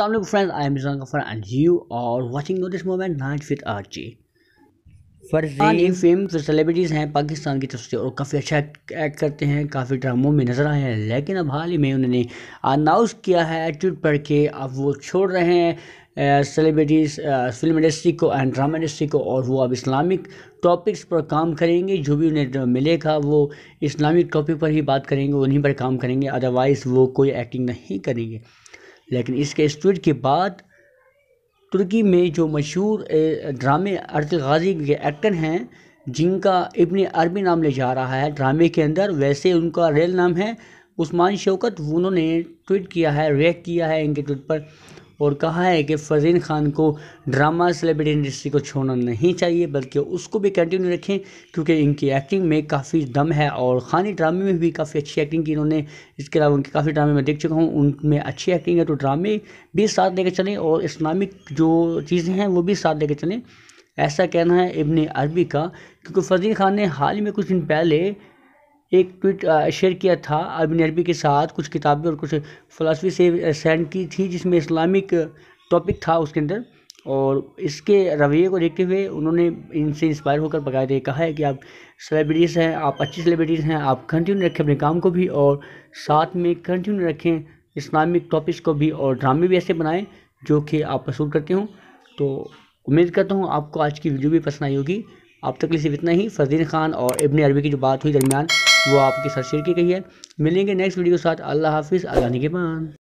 Hello friends, I am Rizwan Ghaffar and you are watching this moment night with आरजी फर्जी fame फिर celebrities हैं पाकिस्तान की तरफ से और काफ़ी अच्छा एक्ट करते हैं काफ़ी ड्रामों में नज़र आए हैं लेकिन अब हाल ही में उन्होंने अनाउंस किया है एटीट्यूड पर के अब वो छोड़ रहे हैं सेलिब्रिटीज़ फिल्म इंडस्ट्री को एंड ड्रामा इंडस्ट्री को और वो अब इस्लामिक टॉपिक्स पर काम करेंगे जो भी उन्हें मिलेगा वो इस्लामिक टॉपिक पर ही बात करेंगे उन्हीं पर काम करेंगे अदरवाइज़ वो कोई एक्टिंग नहीं करेंगे लेकिन इसके स्टूडियो के बाद तुर्की में जो मशहूर ड्रामे अर्त गाज़ी के एक्टर हैं जिनका इब्न अरबी नाम ले जा रहा है ड्रामे के अंदर वैसे उनका रियल नाम है उस्मान शौकत उन्होंने ट्वीट किया है रिएक्ट किया है इनके ट्वीट पर और कहा है कि फ़ज़ीन खान को ड्रामा सेलिब्रिटी इंडस्ट्री को छोड़ना नहीं चाहिए बल्कि उसको भी कंटिन्यू रखें क्योंकि इनकी एक्टिंग में काफ़ी दम है और खानी ड्रामे में भी काफ़ी अच्छी एक्टिंग की इन्होंने इसके अलावा उनके काफ़ी ड्रामे में देख चुका हूँ उनमें अच्छी एक्टिंग है तो ड्रामे भी साथ लेकर चलें और इस्लामिक जो चीज़ें हैं वो भी साथ लेकर चलें ऐसा कहना है इबन अरबी का क्योंकि फ़ज़ीन खान ने हाल ही में कुछ दिन पहले एक ट्वीट शेयर किया था आबिन अरबी के साथ कुछ किताबें और कुछ फलासफी से सेंड की थी जिसमें इस्लामिक टॉपिक था उसके अंदर और इसके रवैये को देखते हुए उन्होंने इनसे इंस्पायर होकर बकायदे कहा है कि आप सेलिब्रिटीज़ हैं आप अच्छी सेलिब्रिटीज़ हैं आप कंटिन्यू रखें अपने काम को भी और साथ में कंटिन्यू रखें इस्लामिक टॉपिक्स को भी और ड्रामे भी ऐसे बनाएं जो कि आप वसूल करते हों तो उम्मीद करता हूँ आपको आज की वीडियो भी पसंद आई होगी आप तक लिए सिर्फ इतना ही फजीन खान और इबन अरबी की जो बात हुई दरमियान वो आपकी सर शिर की गई है मिलेंगे नेक्स्ट वीडियो के साथ अल्लाह हाफिज़ अल्लाह पान